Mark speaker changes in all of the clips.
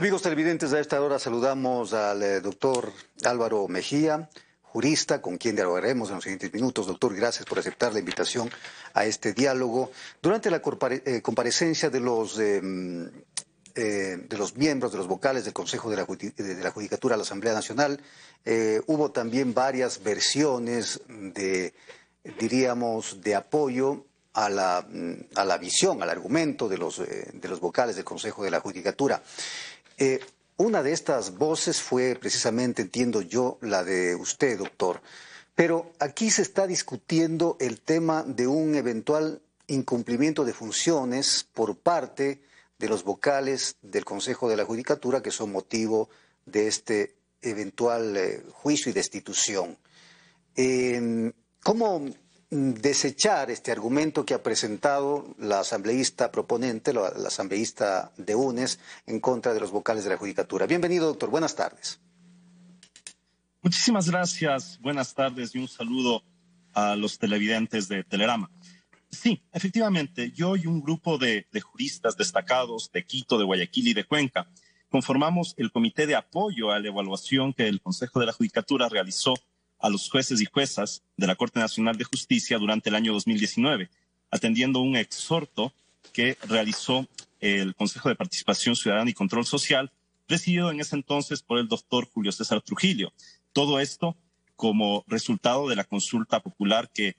Speaker 1: Amigos televidentes, a esta hora saludamos al eh, doctor Álvaro Mejía, jurista, con quien dialogaremos en los siguientes minutos. Doctor, gracias por aceptar la invitación a este diálogo. Durante la eh, comparecencia de los, eh, mm, de los miembros, de los vocales del Consejo de la, Judicatura a la Asamblea Nacional, hubo también varias versiones de, diríamos, de apoyo a la, mm, visión, al argumento de los, de los vocales del Consejo de la Judicatura. Eh, una de estas voces fue precisamente, entiendo yo, la de usted, doctor. Pero aquí se está discutiendo el tema de un eventual incumplimiento de funciones por parte de los vocales del Consejo de la Judicatura que son motivo de este eventual eh, juicio y destitución. Eh, ¿Cómo desechar este argumento que ha presentado la asambleísta proponente, la, asambleísta de UNES, en contra de los vocales de la Judicatura. Bienvenido, doctor. Buenas tardes.
Speaker 2: Muchísimas gracias. Buenas tardes y un saludo a los televidentes de Telerama. Sí, efectivamente, yo y un grupo de juristas destacados de Quito, de Guayaquil y de Cuenca conformamos el comité de apoyo a la evaluación que el Consejo de la Judicatura realizó a los jueces y juezas de la Corte Nacional de Justicia durante el año 2019, atendiendo un exhorto que realizó el Consejo de Participación Ciudadana y Control Social, presidido en ese entonces por el doctor Julio César Trujillo. Todo esto como resultado de la consulta popular que,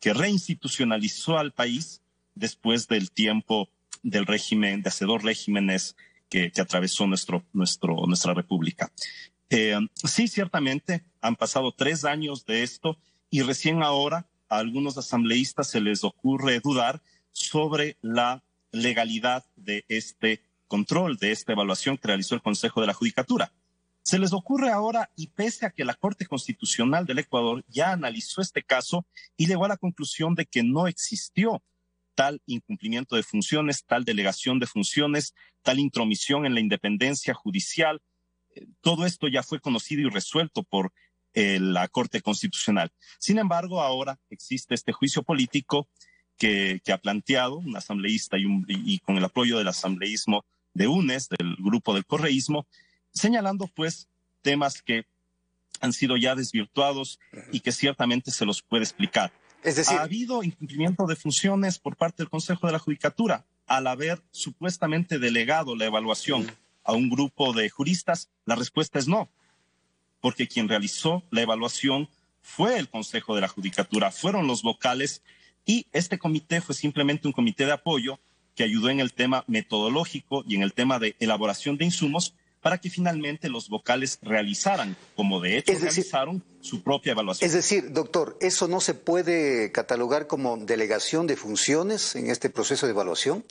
Speaker 2: reinstitucionalizó al país después del tiempo del régimen, de hace dos regímenes que, atravesó nuestro, nuestra república. Eh, sí, ciertamente, han pasado tres años de esto y recién ahora a algunos asambleístas se les ocurre dudar sobre la legalidad de este control, de esta evaluación que realizó el Consejo de la Judicatura. Se les ocurre ahora, y pese a que la Corte Constitucional del Ecuador ya analizó este caso y llegó a la conclusión de que no existió tal incumplimiento de funciones, tal delegación de funciones, tal intromisión en la independencia judicial, todo esto ya fue conocido y resuelto por eh, la Corte Constitucional. Sin embargo, ahora existe este juicio político que, ha planteado un asambleísta y, con el apoyo del asambleísmo de UNES, del grupo del correísmo, señalando pues temas que han sido ya desvirtuados y que ciertamente se los puede explicar. Es decir, ha habido incumplimiento de funciones por parte del Consejo de la Judicatura al haber supuestamente delegado la evaluación a un grupo de juristas? La respuesta es no, porque quien realizó la evaluación fue el Consejo de la Judicatura, fueron los vocales y este comité fue simplemente un comité de apoyo que ayudó en el tema metodológico y en el tema de elaboración de insumos para que finalmente los vocales realizaran, como de hecho realizaron, su propia evaluación. Es
Speaker 1: decir, doctor, ¿eso no se puede catalogar como delegación de funciones en este proceso de evaluación?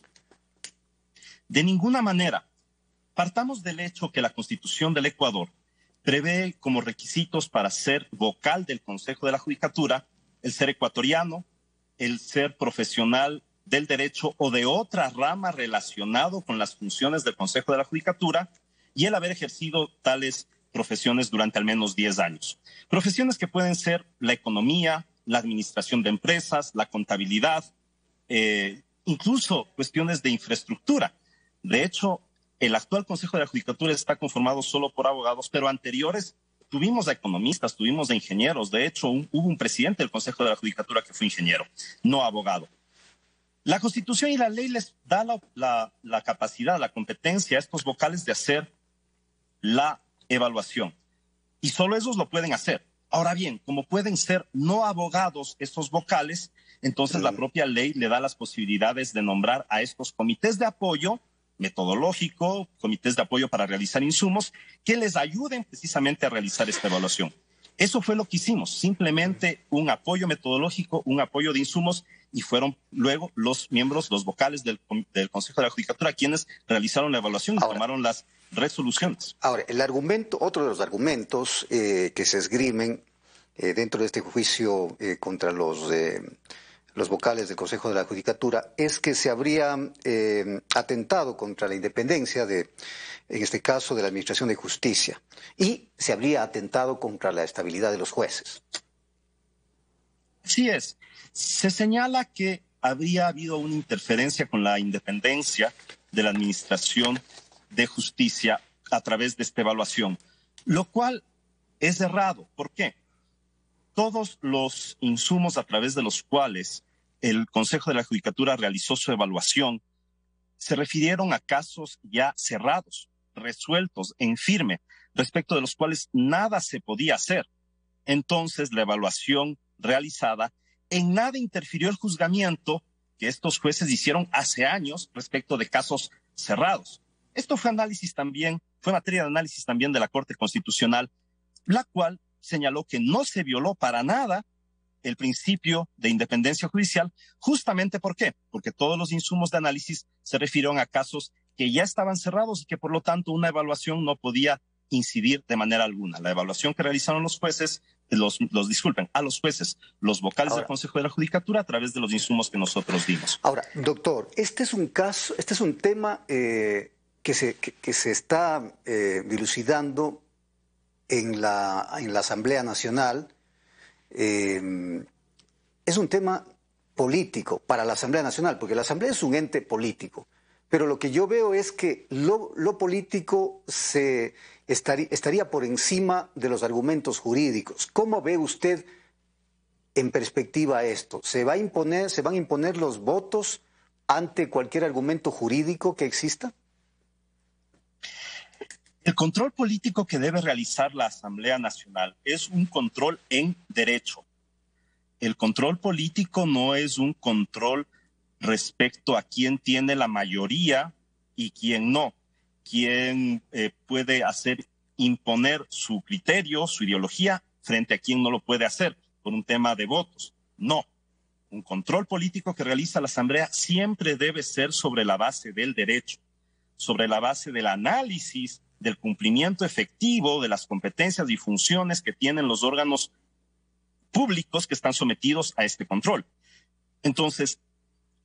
Speaker 1: De ninguna manera,
Speaker 2: Partamos del hecho que la Constitución del Ecuador prevé como requisitos para ser vocal del Consejo de la Judicatura el ser ecuatoriano, el ser profesional del derecho o de otra rama relacionado con las funciones del Consejo de la Judicatura y el haber ejercido tales profesiones durante al menos 10 años. Profesiones que pueden ser la economía, la administración de empresas, la contabilidad, eh, incluso cuestiones de infraestructura. De hecho, el actual Consejo de la Judicatura está conformado solo por abogados, pero anteriores tuvimos a economistas, tuvimos de ingenieros. De hecho, hubo un presidente del Consejo de la Judicatura que fue ingeniero, no abogado. La Constitución y la ley les da la, capacidad, la competencia a estos vocales de hacer la evaluación. Y solo esos lo pueden hacer. Ahora bien, como pueden ser no abogados estos vocales, entonces la propia ley le da las posibilidades de nombrar a estos comités de apoyo metodológico, comités de apoyo para realizar insumos, que les ayuden precisamente a realizar esta evaluación. Eso fue lo que hicimos, simplemente un apoyo metodológico, un apoyo de insumos y fueron luego los miembros, los vocales del, del Consejo de la Judicatura quienes realizaron la evaluación y tomaron las resoluciones.
Speaker 1: Ahora, el argumento, otro de los argumentos eh, que se esgrimen eh, dentro de este juicio eh, contra los los vocales del Consejo de la Judicatura, es que se habría eh, atentado contra la independencia de, en este caso, de la Administración de Justicia y se habría atentado contra la estabilidad de los jueces.
Speaker 2: Así es. Se señala que habría habido una interferencia con la independencia de la Administración de Justicia a través de esta evaluación, lo cual es errado. ¿Por qué? todos los insumos a través de los cuales el Consejo de la Judicatura realizó su evaluación se refirieron a casos ya cerrados, resueltos, en firme, respecto de los cuales nada se podía hacer. Entonces, la evaluación realizada en nada interfirió el juzgamiento que estos jueces hicieron hace años respecto de casos cerrados. Esto fue análisis también, fue materia de análisis también de la Corte Constitucional, la cual señaló que no se violó para nada el principio de independencia judicial, justamente por qué? Porque todos los insumos de análisis se refirieron a casos que ya estaban cerrados y que por lo tanto una evaluación no podía incidir de manera alguna. La evaluación que realizaron los jueces, los, los disculpen, a los jueces, los vocales del Consejo de la Judicatura a través de los insumos que nosotros dimos.
Speaker 1: Ahora, doctor, este es un caso, este es un tema eh, que, se, que, se está eh, dilucidando en la, en la Asamblea Nacional em, es un tema político para la Asamblea Nacional, porque la Asamblea es un ente político. Pero lo que yo veo es que lo, político se estaría, estaría por encima de los argumentos jurídicos. ¿Cómo ve usted en perspectiva esto? ¿Se, va a imponer, ¿Se van a imponer los votos ante cualquier argumento jurídico que exista?
Speaker 2: El control político que debe realizar la Asamblea Nacional es un control en derecho. El control político no es un control respecto a quién tiene la mayoría y quién no, quién eh, puede hacer imponer su criterio, su ideología, frente a quien no lo puede hacer por un tema de votos. No, un control político que realiza la Asamblea siempre debe ser sobre la base del derecho, sobre la base del análisis del cumplimiento efectivo de las competencias y funciones que tienen los órganos públicos que están sometidos a este control. Entonces,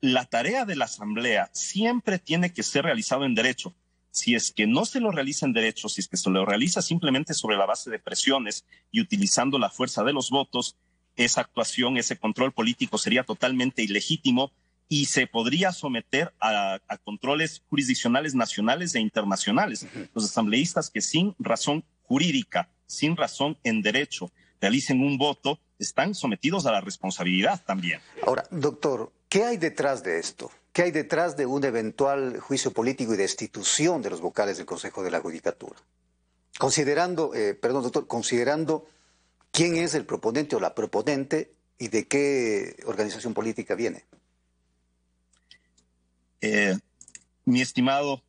Speaker 2: la tarea de la Asamblea siempre tiene que ser realizada en derecho. Si es que no se lo realiza en derecho, si es que se lo realiza simplemente sobre la base de presiones y utilizando la fuerza de los votos, esa actuación, ese control político sería totalmente ilegítimo y se podría someter a, controles jurisdiccionales nacionales e internacionales. Los asambleístas que sin razón jurídica, sin razón en derecho, realicen un voto, están sometidos a la responsabilidad también.
Speaker 1: Ahora, doctor, ¿qué hay detrás de esto? ¿Qué hay detrás de un eventual juicio político y destitución de los vocales del Consejo de la Judicatura? Considerando, eh, perdón, doctor, considerando quién es el proponente o la proponente y de qué organización política viene. Eh, mi estimado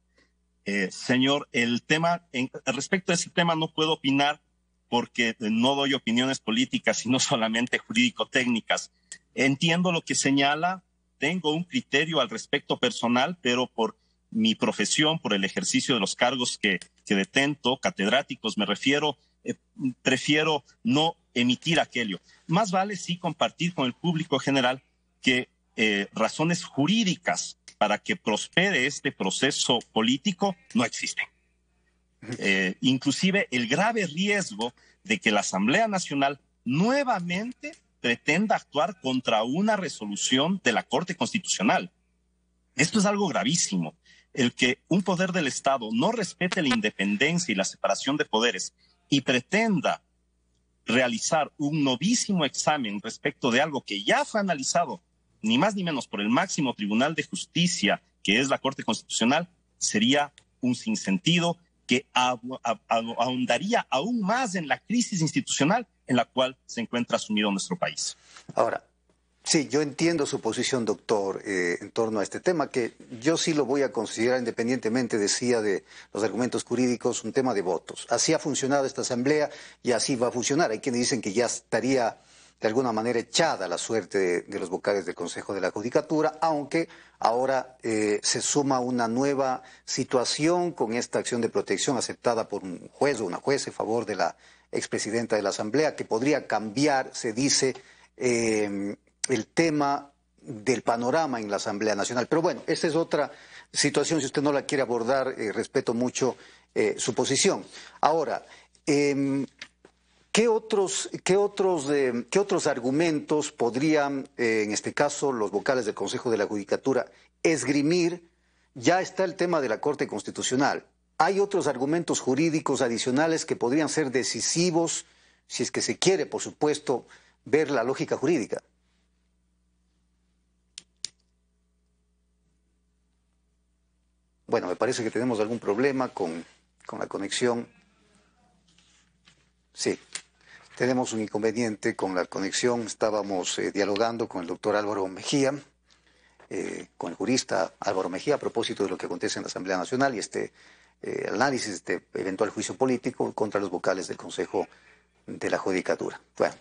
Speaker 1: eh,
Speaker 2: señor, el tema, respecto a ese tema no puedo opinar porque no doy opiniones políticas, sino solamente jurídico-técnicas. Entiendo lo que señala, tengo un criterio al respecto personal, pero por mi profesión, por el ejercicio de los cargos que, detento, catedráticos, me refiero, eh, prefiero no emitir aquello. Más vale sí compartir con el público general que razones jurídicas para que prospere este proceso político no existen. Eh, inclusive el grave riesgo de que la Asamblea Nacional nuevamente pretenda actuar contra una resolución de la Corte Constitucional. Esto es algo gravísimo. El que un poder del Estado no respete la independencia y la separación de poderes y pretenda realizar un novísimo examen respecto de algo que ya fue analizado ni más ni menos por el máximo tribunal de justicia, que es la Corte Constitucional, sería un sinsentido que ahondaría aún más en la crisis institucional en la cual se encuentra asumido nuestro país.
Speaker 1: Ahora, sí, yo entiendo su posición, doctor, eh, en torno a este tema, que yo sí lo voy a considerar independientemente, decía, de los argumentos jurídicos, un tema de votos. Así ha funcionado esta Asamblea y así va a funcionar. Hay quienes dicen que ya estaría de alguna manera echada la suerte de, los vocales del Consejo de la Judicatura, aunque ahora eh, se suma una nueva situación con esta acción de protección aceptada por un juez o una juez en favor de la expresidenta de la Asamblea, que podría cambiar, se dice, em, el tema del panorama en la Asamblea Nacional. Pero bueno, esta es otra situación, si usted no la quiere abordar, eh, respeto mucho eh, su posición. Ahora, em, ¿Qué otros, qué otros, eh, otros argumentos podrían, eh, en este caso, los vocales del Consejo de la Judicatura esgrimir? Ya está el tema de la Corte Constitucional. ¿Hay otros argumentos jurídicos adicionales que podrían ser decisivos, si es que se quiere, por supuesto, ver la lógica jurídica? Bueno, me parece que tenemos algún problema con, con la conexión. Sí. Tenemos un inconveniente con la conexión. Estábamos eh, dialogando con el doctor Álvaro Mejía, eh, con el jurista Álvaro Mejía, a propósito de lo que acontece en la Asamblea Nacional y este eh, análisis de este eventual juicio político contra los vocales del Consejo de la Judicatura. Bueno,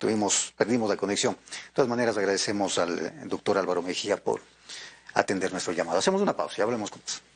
Speaker 1: perdimos la conexión. De todas maneras, agradecemos al doctor Álvaro Mejía por atender nuestro llamado. Hacemos una pausa y hablemos con